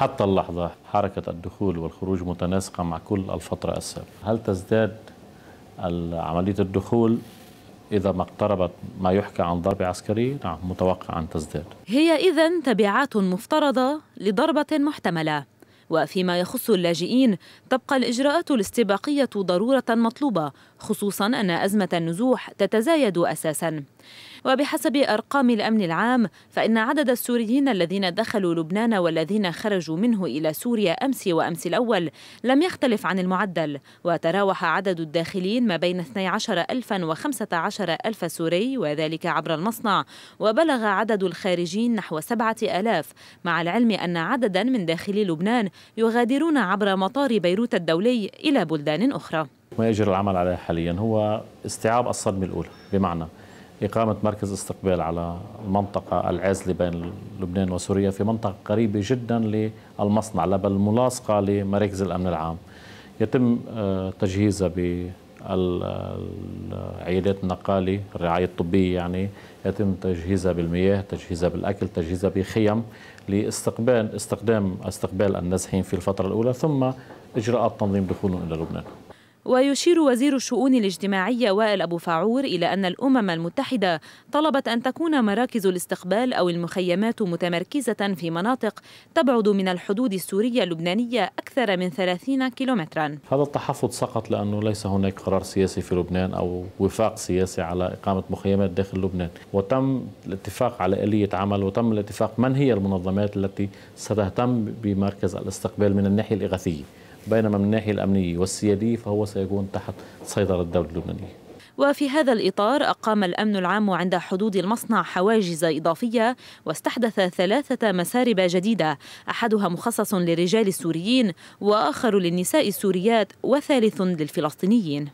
حتى اللحظة حركة الدخول والخروج متناسقة مع كل الفترة السابقة هل تزداد عملية الدخول إذا ما اقتربت ما يحكى عن ضربة عسكرية نعم متوقع أن تزداد هي إذن تبعات مفترضة لضربة محتملة وفيما يخص اللاجئين تبقى الإجراءات الاستباقية ضرورة مطلوبة خصوصا أن أزمة النزوح تتزايد أساسا وبحسب أرقام الأمن العام فإن عدد السوريين الذين دخلوا لبنان والذين خرجوا منه إلى سوريا أمس وأمس الأول لم يختلف عن المعدل وتراوح عدد الداخلين ما بين 12 ألفا و 15 ألف سوري وذلك عبر المصنع وبلغ عدد الخارجين نحو 7000 مع العلم أن عددا من داخلي لبنان يغادرون عبر مطار بيروت الدولي إلى بلدان أخرى ما يجري العمل عليه حاليا هو استيعاب الصدمة الأولى بمعنى إقامة مركز استقبال على المنطقة العازلة بين لبنان وسوريا في منطقة قريبة جدا للمصنع بل ملاصقة لمراكز الأمن العام يتم آه، تجهيزها عيادات النقالة الرعاية الطبية يعني يتم تجهيزها بالمياه تجهيزها بالأكل تجهيزها بخيم لاستقبال استقدام استقبال النازحين في الفترة الأولى ثم إجراءات تنظيم دخولهم إلى لبنان ويشير وزير الشؤون الاجتماعية وائل أبو فاعور إلى أن الأمم المتحدة طلبت أن تكون مراكز الاستقبال أو المخيمات متمركزة في مناطق تبعد من الحدود السورية اللبنانية أكثر من 30 كيلومترا هذا التحفظ سقط لأنه ليس هناك قرار سياسي في لبنان أو وفاق سياسي على إقامة مخيمات داخل لبنان وتم الاتفاق على آلية عمل وتم الاتفاق من هي المنظمات التي ستهتم بمركز الاستقبال من الناحية الإغاثية بينما من الناحية الأمنية والسيادية فهو سيكون تحت سيطرة الدولة اللبنانية وفي هذا الإطار أقام الأمن العام عند حدود المصنع حواجز إضافية واستحدث ثلاثة مسارب جديدة أحدها مخصص للرجال السوريين وآخر للنساء السوريات وثالث للفلسطينيين